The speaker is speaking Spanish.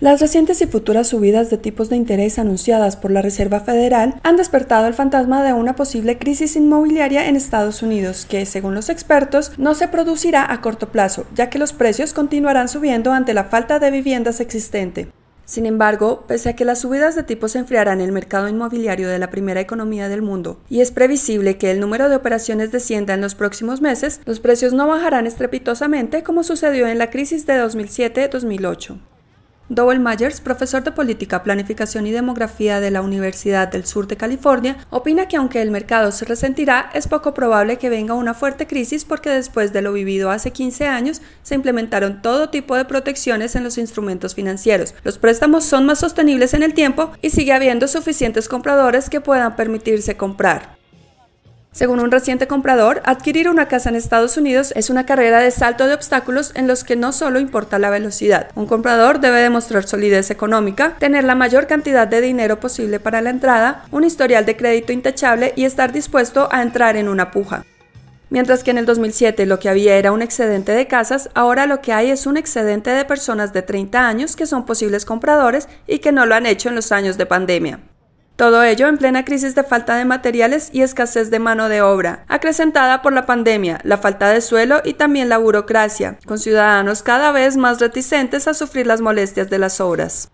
Las recientes y futuras subidas de tipos de interés anunciadas por la Reserva Federal han despertado el fantasma de una posible crisis inmobiliaria en Estados Unidos que, según los expertos, no se producirá a corto plazo, ya que los precios continuarán subiendo ante la falta de viviendas existente. Sin embargo, pese a que las subidas de tipos enfriarán el mercado inmobiliario de la primera economía del mundo y es previsible que el número de operaciones descienda en los próximos meses, los precios no bajarán estrepitosamente como sucedió en la crisis de 2007-2008. Dowell Myers, profesor de Política, Planificación y Demografía de la Universidad del Sur de California, opina que aunque el mercado se resentirá, es poco probable que venga una fuerte crisis porque después de lo vivido hace 15 años, se implementaron todo tipo de protecciones en los instrumentos financieros. Los préstamos son más sostenibles en el tiempo y sigue habiendo suficientes compradores que puedan permitirse comprar. Según un reciente comprador, adquirir una casa en Estados Unidos es una carrera de salto de obstáculos en los que no solo importa la velocidad. Un comprador debe demostrar solidez económica, tener la mayor cantidad de dinero posible para la entrada, un historial de crédito intachable y estar dispuesto a entrar en una puja. Mientras que en el 2007 lo que había era un excedente de casas, ahora lo que hay es un excedente de personas de 30 años que son posibles compradores y que no lo han hecho en los años de pandemia. Todo ello en plena crisis de falta de materiales y escasez de mano de obra, acrecentada por la pandemia, la falta de suelo y también la burocracia, con ciudadanos cada vez más reticentes a sufrir las molestias de las obras.